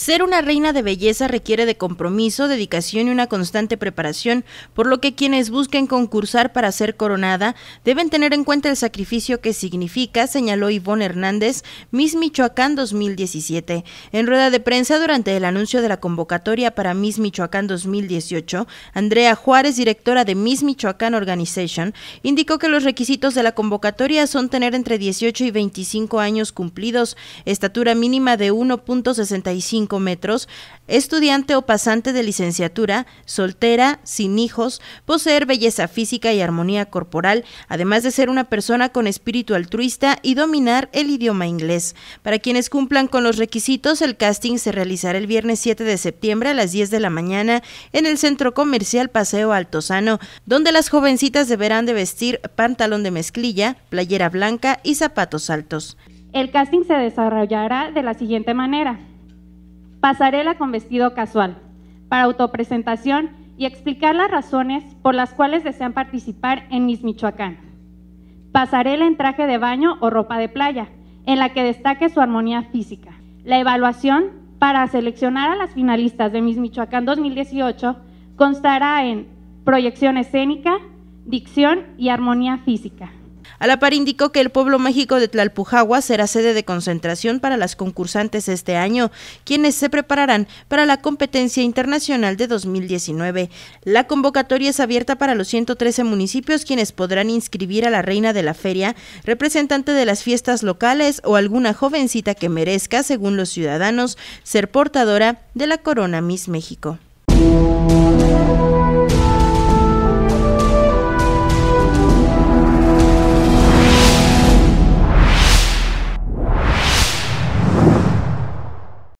Ser una reina de belleza requiere de compromiso, dedicación y una constante preparación, por lo que quienes busquen concursar para ser coronada deben tener en cuenta el sacrificio que significa, señaló Ivonne Hernández, Miss Michoacán 2017. En rueda de prensa durante el anuncio de la convocatoria para Miss Michoacán 2018, Andrea Juárez, directora de Miss Michoacán Organization, indicó que los requisitos de la convocatoria son tener entre 18 y 25 años cumplidos, estatura mínima de 1.65 metros, estudiante o pasante de licenciatura, soltera, sin hijos, poseer belleza física y armonía corporal, además de ser una persona con espíritu altruista y dominar el idioma inglés. Para quienes cumplan con los requisitos, el casting se realizará el viernes 7 de septiembre a las 10 de la mañana en el Centro Comercial Paseo Altozano, donde las jovencitas deberán de vestir pantalón de mezclilla, playera blanca y zapatos altos. El casting se desarrollará de la siguiente manera pasarela con vestido casual, para autopresentación y explicar las razones por las cuales desean participar en Miss Michoacán. Pasarela en traje de baño o ropa de playa, en la que destaque su armonía física. La evaluación para seleccionar a las finalistas de Miss Michoacán 2018 constará en proyección escénica, dicción y armonía física. A la par indicó que el pueblo México de Tlalpujagua será sede de concentración para las concursantes este año, quienes se prepararán para la competencia internacional de 2019. La convocatoria es abierta para los 113 municipios quienes podrán inscribir a la reina de la feria, representante de las fiestas locales o alguna jovencita que merezca, según los ciudadanos, ser portadora de la corona Miss México.